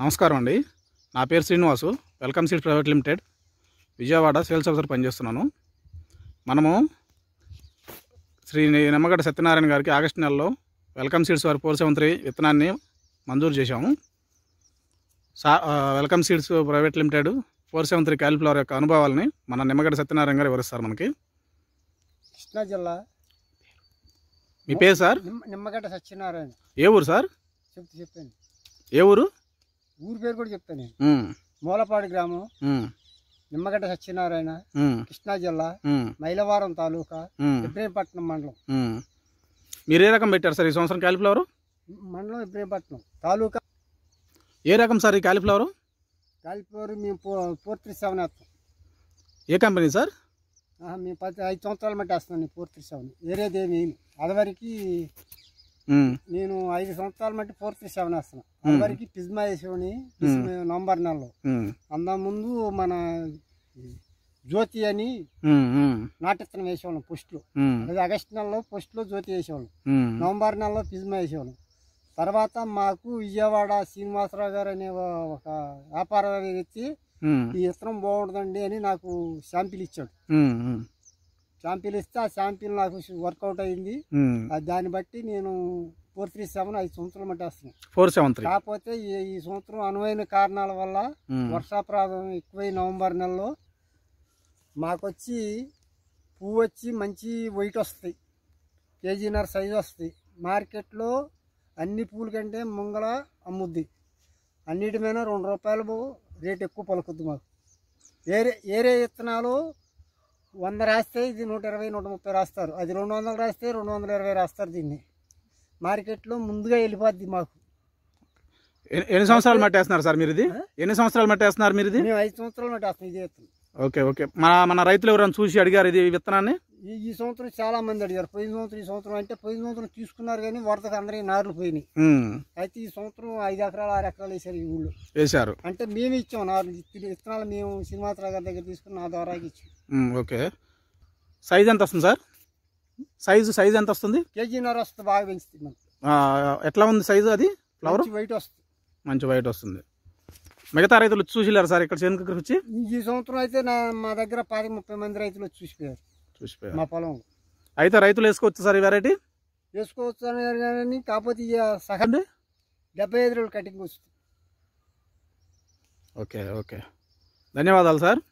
నమస్కారం అండి నా పేరు Srinivasu welcome seed private limited Vijayawada sales officer పనిచేస్తున్నాను మనము శ్రీ నిమ్మగడ్డ సత్యనారాయణ గారికి ఆగస్టు నెలలో వెల్కమ్ సీడ్స్ వారి ఫోర్ సెవెన్ త్రీ విత్తనాన్ని మంజూరు చేశాము సా welcome seeds private limited four seven three cauliflower యొక్క అనుభవాలని మన నిమ్మగడ్డ సత్యనారాయణ గారు వివరిస్తారు మనకి కృష్ణా జిల్లా మీ పేరు సార్ నిమ్మగడ్డ సత్యనారాయణ ఏ ఊరు సార్ చెప్తే చెప్పండి ఏ ఊరు ఊరి పేరు కూడా చెప్తాను నేను మూలపాడు గ్రామం నిమ్మగడ్డ సత్యనారాయణ కృష్ణా జిల్లా మైలవారం తాలూకా ఇబ్రహీంపట్నం మండలం మీరు ఏ రకం పెట్టారు సార్ ఈ సంవత్సరం క్యాలిఫ్లవర్ మండలం ఇబ్రహీంపట్నం తాలూకా ఏ రకం సార్ ఈ క్యాలిఫ్లవర్ క్యాలిఫ్లవర్ మేము ఫోర్ త్రీ సెవెన్ వేస్తాం ఏ కంపెనీ సార్ మేము పది ఐదు సంవత్సరాలు మట్టి వేస్తున్నాం ఫోర్ త్రీ సెవెన్ వేరేది ఏమి అదివరకు నేను ఐదు సంవత్సరాల మట్టి పూర్తి సేవ చేస్తున్నా అందరికి పిజ్మా వేసేవాడిని నవంబర్ నెలలో అందా ముందు మన జ్యోతి అని నాటిత్తనం వేసేవాళ్ళం పుస్ట్లు అది ఆగస్టు నెలలో పుస్ట్లో జ్యోతి వేసేవాళ్ళం నవంబర్ నెలలో పిజ్మా వేసేవాళ్ళం తర్వాత మాకు విజయవాడ శ్రీనివాసరావు గారు అనే ఒక వచ్చి ఈ ఇత్తనం బాగుంటుందండి అని నాకు శాంపిల్ ఇచ్చాడు శాంపిల్ ఇస్తే ఆ శాంపిల్ నాకు వర్కౌట్ అయింది దాన్ని బట్టి నేను ఫోర్ త్రీ సెవెన్ ఐదు సంవత్సరాలు పట్టేస్తున్నాను ఫోర్ సెవెన్ త్రీ కాకపోతే ఈ సంవత్సరం అనువైన కారణాల వల్ల వర్షాప్రాధం ఎక్కువై నవంబర్ నెలలో మాకొచ్చి పువ్వు వచ్చి మంచి వెయిట్ వస్తాయి కేజీన్నర సైజు వస్తాయి మార్కెట్లో అన్ని పూల కంటే ముంగళ అమ్ముద్ది అన్నిటి మీద రెండు రూపాయలు రేట్ ఎక్కువ పలుకుద్ది మాకు ఏరే ఏరే విత్తనాలు వంద రాస్తే ఇది నూట ఇరవై నూట ముప్పై రాస్తారు అది రెండు వందలు రాస్తే రెండు వందల ఇరవై రాస్తారు దీన్ని మార్కెట్లో ముందుగా వెళ్ళిపోద్ది మాకు ఎన్ని సంవత్సరాలు మట్టేస్తున్నారు సార్ మీరు ఇది ఎన్ని సంవత్సరాలు మట్టేస్తున్నారు మీరు ఇది మేము ఐదు సంవత్సరాలు మట్టేస్తున్నాం ఇది ఓకే ఓకే మన మన రైతులు ఎవరైనా చూసి అడిగారు ఇది విత్తనాన్ని ఈ సంవత్సరం చాలా మంది అడిగారు పోయిన సంవత్సరం ఈ సంవత్సరం అంటే పోయిన సంవత్సరం తీసుకున్నారు కానీ వరదకు అందరికీ నార్లు పోయినాయి అయితే ఈ సంవత్సరం ఐదు ఎకరాలు ఆరు ఎకరాలు వేసారు ఈ ఊళ్ళో వేశారు అంటే మేము ఇచ్చాం నార్లు విత్తనాలు మేము శ్రీనివాసరావు గారి దగ్గర తీసుకుని నా ద్వారా ఇచ్చాం ఓకే సైజ్ ఎంత వస్తుంది సార్ సైజు సైజ్ ఎంత వస్తుంది కేజీ కేజీన్నర వస్తుంది బాగా పెంచుతుంది ఎట్లా ఉంది సైజు అది ఫ్లవర్ వైట్ వస్తుంది మంచి వైట్ వస్తుంది మిగతా రైతులు చూసిలేరు సార్ ఇక్కడ చేనుకు వచ్చి ఈ సంవత్సరం అయితే నా మా దగ్గర పది ముప్పై మంది రైతులు చూసిపోయారు మా పొలం అయితే రైతులు వేసుకోవచ్చు సార్ ఈ వెరైటీ వేసుకోవచ్చు అని కాకపోతే సగం డెబ్బై ఐదు రోజులు కటింగ్ వస్తుంది ఓకే ఓకే ధన్యవాదాలు సార్